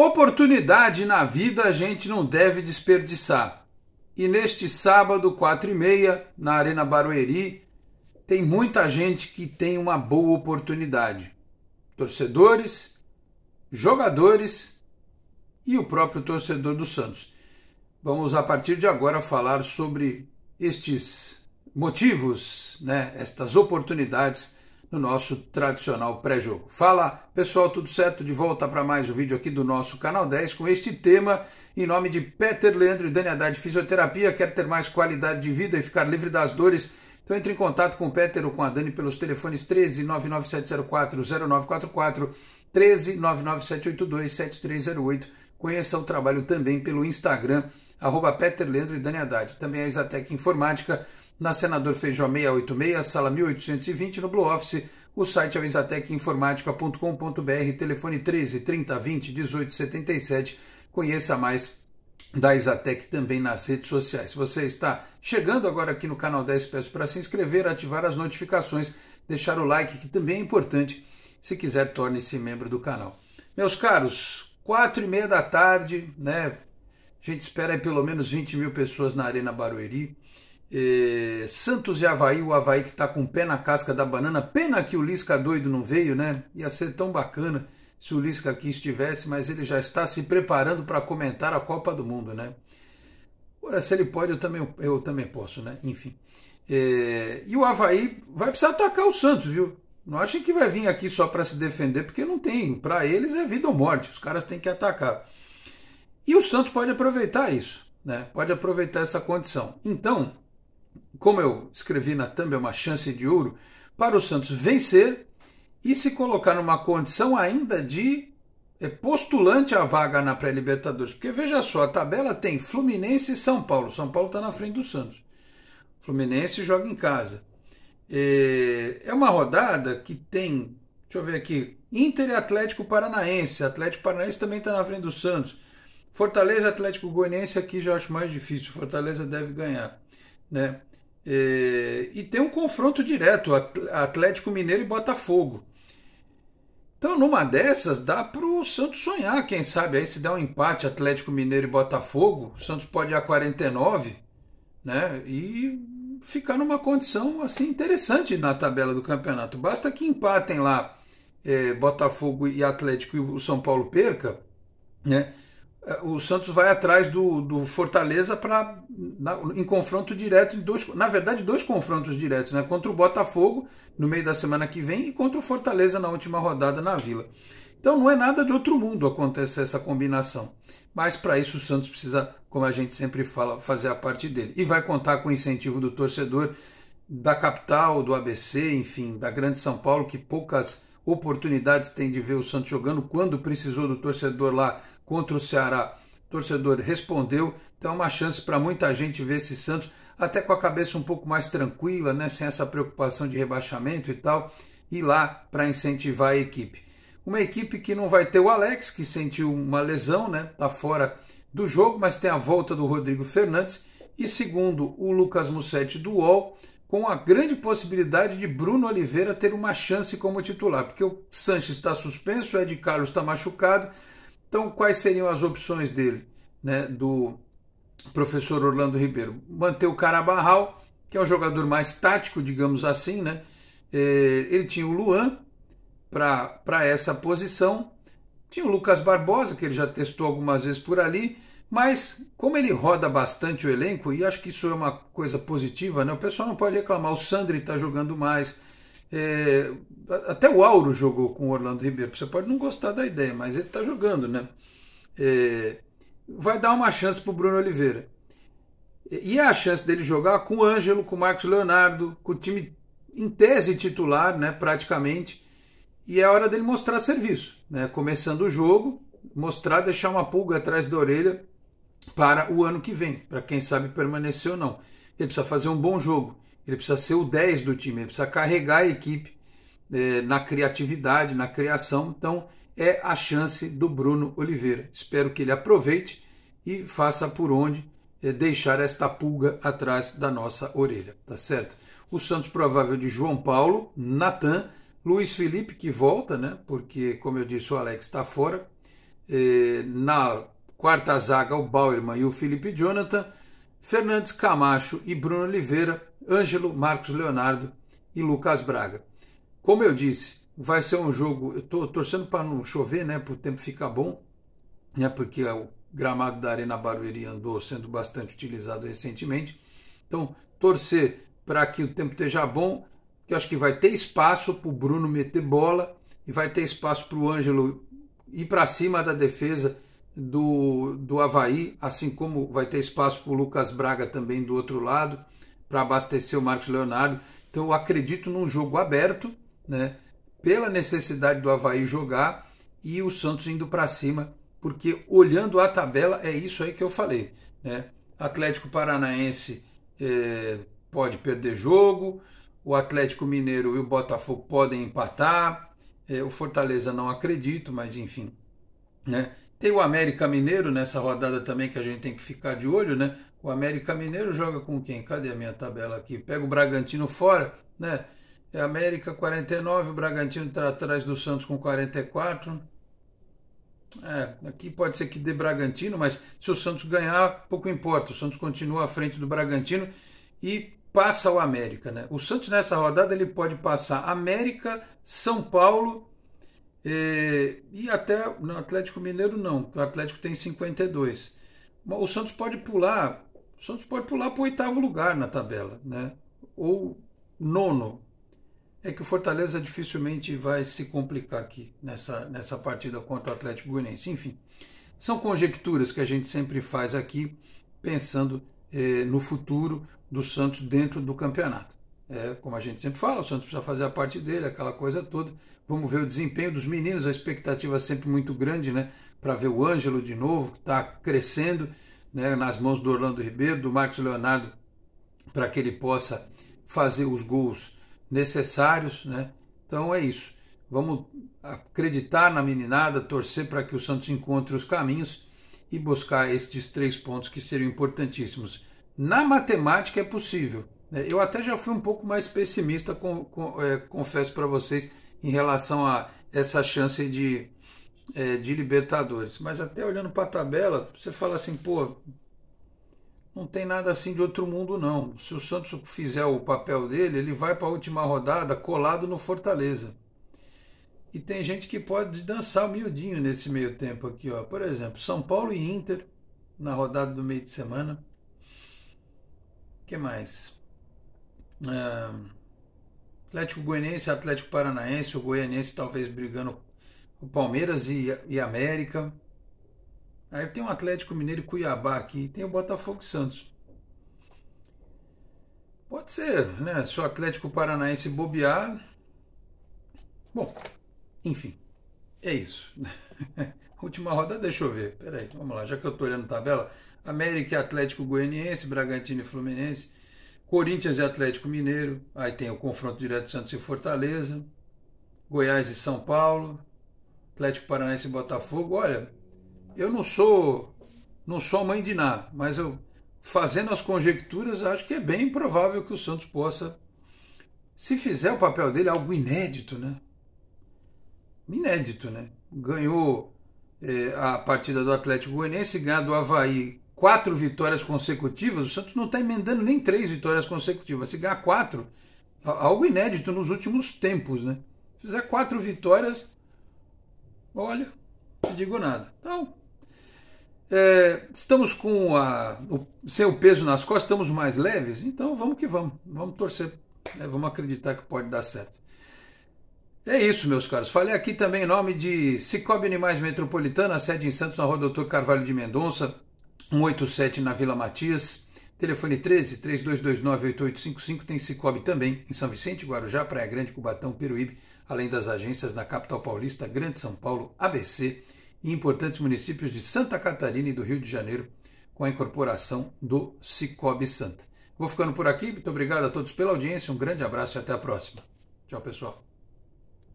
Oportunidade na vida a gente não deve desperdiçar. E neste sábado, quatro e meia, na Arena Barueri, tem muita gente que tem uma boa oportunidade. Torcedores, jogadores e o próprio torcedor do Santos. Vamos a partir de agora falar sobre estes motivos, né, estas oportunidades no nosso tradicional pré-jogo. Fala pessoal, tudo certo? De volta para mais um vídeo aqui do nosso canal 10 com este tema em nome de Peter Leandro e Dani Haddad Fisioterapia. Quer ter mais qualidade de vida e ficar livre das dores? Então entre em contato com o Peter ou com a Dani pelos telefones 13 997040944 13 997827308 Conheça o trabalho também pelo Instagram, arroba Peter Leandro e Dani Haddad. Também a Exatec Informática na Senador Feijó 686, sala 1820, no Blue Office. O site é Informática.com.br, telefone 13 30 18 1877. Conheça mais da Isatec também nas redes sociais. Se Você está chegando agora aqui no canal 10, peço para se inscrever, ativar as notificações, deixar o like, que também é importante. Se quiser, torne-se membro do canal. Meus caros, quatro e meia da tarde, né? A gente espera aí pelo menos 20 mil pessoas na Arena Barueri. Eh, Santos e Havaí, o Havaí que está com o pé na casca da banana. Pena que o Lisca doido não veio, né? Ia ser tão bacana se o Lisca aqui estivesse, mas ele já está se preparando para comentar a Copa do Mundo, né? Se ele pode, eu também, eu também posso, né? Enfim. Eh, e o Havaí vai precisar atacar o Santos, viu? Não achem que vai vir aqui só para se defender, porque não tem. Para eles é vida ou morte, os caras têm que atacar. E o Santos pode aproveitar isso, né? Pode aproveitar essa condição. Então, como eu escrevi na thumb, é uma chance de ouro para o Santos vencer e se colocar numa condição ainda de é, postulante à vaga na pré-libertadores. Porque veja só, a tabela tem Fluminense e São Paulo. São Paulo está na frente do Santos. Fluminense joga em casa. É, é uma rodada que tem, deixa eu ver aqui, Inter e Atlético Paranaense. Atlético Paranaense também está na frente do Santos. Fortaleza Atlético Goianiense aqui já acho mais difícil. Fortaleza deve ganhar, né? Eh, e tem um confronto direto, Atlético Mineiro e Botafogo. Então, numa dessas, dá para o Santos sonhar, quem sabe aí se dá um empate Atlético Mineiro e Botafogo, o Santos pode ir a 49, né? E ficar numa condição assim interessante na tabela do campeonato. Basta que empatem lá é, Botafogo e Atlético e o São Paulo perca, né? É, o Santos vai atrás do, do Fortaleza para em confronto direto em dois, na verdade dois confrontos diretos, né? Contra o Botafogo no meio da semana que vem e contra o Fortaleza na última rodada na Vila. Então não é nada de outro mundo acontecer essa combinação. Mas para isso o Santos precisa, como a gente sempre fala, fazer a parte dele e vai contar com o incentivo do torcedor da capital, do ABC, enfim, da Grande São Paulo, que poucas oportunidades tem de ver o Santos jogando quando precisou do torcedor lá contra o Ceará. O torcedor respondeu, então é uma chance para muita gente ver esse Santos até com a cabeça um pouco mais tranquila, né, sem essa preocupação de rebaixamento e tal, e lá para incentivar a equipe. Uma equipe que não vai ter o Alex, que sentiu uma lesão, né, tá fora do jogo, mas tem a volta do Rodrigo Fernandes e segundo o Lucas Musetti do UOL, com a grande possibilidade de Bruno Oliveira ter uma chance como titular, porque o Sanches está suspenso, o Ed Carlos está machucado, então, quais seriam as opções dele, né, do professor Orlando Ribeiro? Manter o Carabarral, que é um jogador mais tático, digamos assim, né? É, ele tinha o Luan para essa posição, tinha o Lucas Barbosa, que ele já testou algumas vezes por ali, mas como ele roda bastante o elenco, e acho que isso é uma coisa positiva, né? o pessoal não pode reclamar, o Sandri está jogando mais, é, até o Auro jogou com o Orlando Ribeiro. Você pode não gostar da ideia, mas ele está jogando, né? É, vai dar uma chance para o Bruno Oliveira. E a chance dele jogar com o Ângelo, com o Marcos Leonardo, com o time em tese titular, né, praticamente. E é a hora dele mostrar serviço, né? Começando o jogo, mostrar, deixar uma pulga atrás da orelha para o ano que vem, para quem sabe permanecer ou não. Ele precisa fazer um bom jogo ele precisa ser o 10 do time, ele precisa carregar a equipe é, na criatividade, na criação. Então é a chance do Bruno Oliveira. Espero que ele aproveite e faça por onde é, deixar esta pulga atrás da nossa orelha, tá certo? O Santos provável de João Paulo, Natan, Luiz Felipe que volta, né? Porque, como eu disse, o Alex está fora. É, na quarta zaga, o Bauerman e o Felipe Jonathan, Fernandes Camacho e Bruno Oliveira, Ângelo, Marcos Leonardo e Lucas Braga. Como eu disse, vai ser um jogo. Eu estou torcendo para não chover, né? Para o tempo ficar bom, né? Porque o gramado da Arena Barueri andou sendo bastante utilizado recentemente. Então, torcer para que o tempo esteja bom, que acho que vai ter espaço para o Bruno meter bola e vai ter espaço para o Ângelo ir para cima da defesa do, do Havaí, assim como vai ter espaço para o Lucas Braga também do outro lado para abastecer o Marcos Leonardo. Então eu acredito num jogo aberto, né? Pela necessidade do Havaí jogar e o Santos indo para cima, porque olhando a tabela é isso aí que eu falei, né? Atlético Paranaense é, pode perder jogo, o Atlético Mineiro e o Botafogo podem empatar, é, o Fortaleza não acredito, mas enfim, né? Tem o América Mineiro nessa rodada também que a gente tem que ficar de olho, né? O América Mineiro joga com quem? Cadê a minha tabela aqui? Pega o Bragantino fora, né? É América 49, o Bragantino está atrás do Santos com 44. É, aqui pode ser que dê Bragantino, mas se o Santos ganhar, pouco importa. O Santos continua à frente do Bragantino e passa o América, né? O Santos nessa rodada ele pode passar América, São Paulo e, é, e até no Atlético Mineiro não, o Atlético tem 52. O Santos pode pular, o Santos pode pular para o oitavo lugar na tabela, né? Ou nono. É que o Fortaleza dificilmente vai se complicar aqui nessa, nessa partida contra o Atlético Goianiense. Enfim, são conjecturas que a gente sempre faz aqui, pensando é, no futuro do Santos dentro do campeonato. É, como a gente sempre fala, o Santos precisa fazer a parte dele, aquela coisa toda. Vamos ver o desempenho dos meninos, a expectativa é sempre muito grande, né? Para ver o Ângelo de novo, que está crescendo, né? Nas mãos do Orlando Ribeiro, do Marcos Leonardo, para que ele possa fazer os gols necessários, né? Então é isso. Vamos acreditar na meninada, torcer para que o Santos encontre os caminhos e buscar estes três pontos que seriam importantíssimos. Na matemática é possível, é, eu até já fui um pouco mais pessimista, com, com, é, confesso para vocês, em relação a essa chance de, é, de Libertadores. Mas até olhando para a tabela, você fala assim, pô, não tem nada assim de outro mundo não. Se o Santos fizer o papel dele, ele vai para a última rodada colado no Fortaleza. E tem gente que pode dançar miudinho nesse meio tempo aqui, ó. Por exemplo, São Paulo e Inter na rodada do meio de semana. que mais? É, Atlético Goianiense, Atlético Paranaense, o Goianiense talvez brigando o Palmeiras e, e América. Aí tem o Atlético Mineiro e Cuiabá aqui, tem o Botafogo e Santos. Pode ser, né? Se o Atlético Paranaense bobear. Bom, enfim, é isso. Última roda, deixa eu ver. Peraí, vamos lá, já que eu tô olhando tabela. América, Atlético Goianiense, Bragantino e Fluminense. Corinthians e Atlético Mineiro, aí tem o confronto direto Santos e Fortaleza, Goiás e São Paulo, Atlético Paranaense e Botafogo. Olha, eu não sou não sou mãe de nada, mas eu fazendo as conjecturas, acho que é bem provável que o Santos possa se fizer o papel dele algo inédito, né? Inédito, né? Ganhou é, a partida do Atlético Goianiense, ganhou do Havaí quatro vitórias consecutivas, o Santos não está emendando nem três vitórias consecutivas. Se ganhar quatro, algo inédito nos últimos tempos, né? Se fizer quatro vitórias, olha, não te digo nada. Então, é, estamos com a, o, sem o peso nas costas, estamos mais leves, então vamos que vamos. Vamos torcer, né? vamos acreditar que pode dar certo. É isso, meus caros. Falei aqui também em nome de Cicobi Animais Metropolitana, sede em Santos, na rua Doutor Carvalho de Mendonça. 187 na Vila Matias, telefone 13 3229 8855 tem Cicobi também em São Vicente, Guarujá, Praia Grande, Cubatão, Peruíbe, além das agências na capital paulista, Grande São Paulo, ABC e importantes municípios de Santa Catarina e do Rio de Janeiro com a incorporação do Cicobi Santa. Vou ficando por aqui, muito obrigado a todos pela audiência, um grande abraço e até a próxima. Tchau, pessoal.